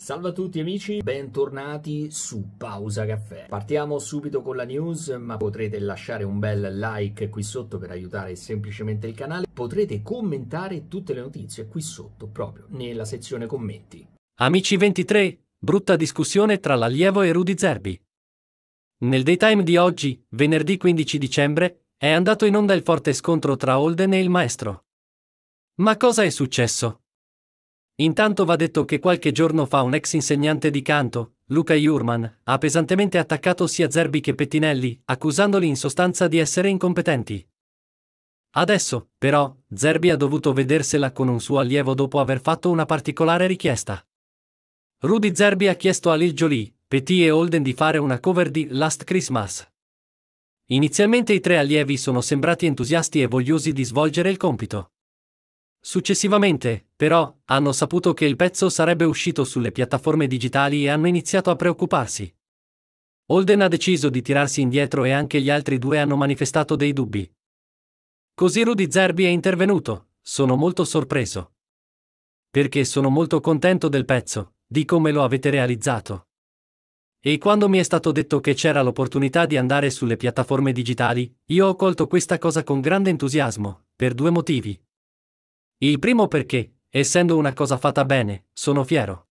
Salve a tutti amici, bentornati su Pausa Caffè. Partiamo subito con la news, ma potrete lasciare un bel like qui sotto per aiutare semplicemente il canale. Potrete commentare tutte le notizie qui sotto, proprio nella sezione commenti. Amici 23, brutta discussione tra l'allievo e Rudy Zerbi. Nel daytime di oggi, venerdì 15 dicembre, è andato in onda il forte scontro tra Holden e il maestro. Ma cosa è successo? Intanto va detto che qualche giorno fa un ex insegnante di canto, Luca Jurman, ha pesantemente attaccato sia Zerbi che Pettinelli, accusandoli in sostanza di essere incompetenti. Adesso, però, Zerbi ha dovuto vedersela con un suo allievo dopo aver fatto una particolare richiesta. Rudy Zerbi ha chiesto a Lil Jolie, Petit e Holden di fare una cover di Last Christmas. Inizialmente i tre allievi sono sembrati entusiasti e vogliosi di svolgere il compito. Successivamente, però, hanno saputo che il pezzo sarebbe uscito sulle piattaforme digitali e hanno iniziato a preoccuparsi. Holden ha deciso di tirarsi indietro e anche gli altri due hanno manifestato dei dubbi. Così Rudy Zerbi è intervenuto, sono molto sorpreso. Perché sono molto contento del pezzo, di come lo avete realizzato. E quando mi è stato detto che c'era l'opportunità di andare sulle piattaforme digitali, io ho colto questa cosa con grande entusiasmo, per due motivi. Il primo perché, essendo una cosa fatta bene, sono fiero.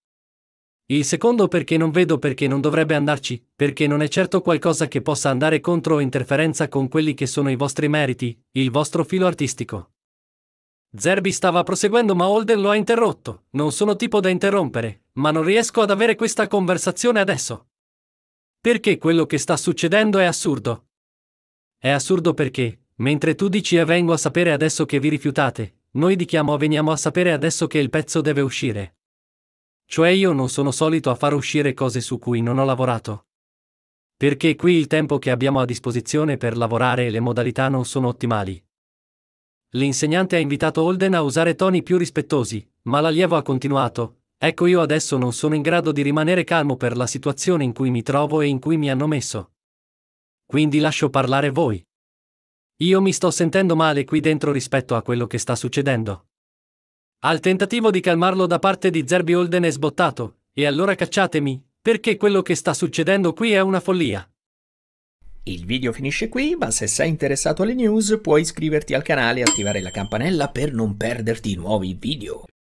Il secondo perché non vedo perché non dovrebbe andarci, perché non è certo qualcosa che possa andare contro o interferenza con quelli che sono i vostri meriti, il vostro filo artistico. Zerbi stava proseguendo ma Holden lo ha interrotto, non sono tipo da interrompere, ma non riesco ad avere questa conversazione adesso. Perché quello che sta succedendo è assurdo. È assurdo perché, mentre tu dici e vengo a sapere adesso che vi rifiutate, noi dichiamo veniamo a sapere adesso che il pezzo deve uscire. Cioè io non sono solito a far uscire cose su cui non ho lavorato. Perché qui il tempo che abbiamo a disposizione per lavorare e le modalità non sono ottimali. L'insegnante ha invitato Holden a usare toni più rispettosi, ma l'allievo ha continuato, ecco io adesso non sono in grado di rimanere calmo per la situazione in cui mi trovo e in cui mi hanno messo. Quindi lascio parlare voi. Io mi sto sentendo male qui dentro rispetto a quello che sta succedendo. Al tentativo di calmarlo da parte di Zerbi Holden è sbottato, e allora cacciatemi, perché quello che sta succedendo qui è una follia. Il video finisce qui, ma se sei interessato alle news puoi iscriverti al canale e attivare la campanella per non perderti nuovi video.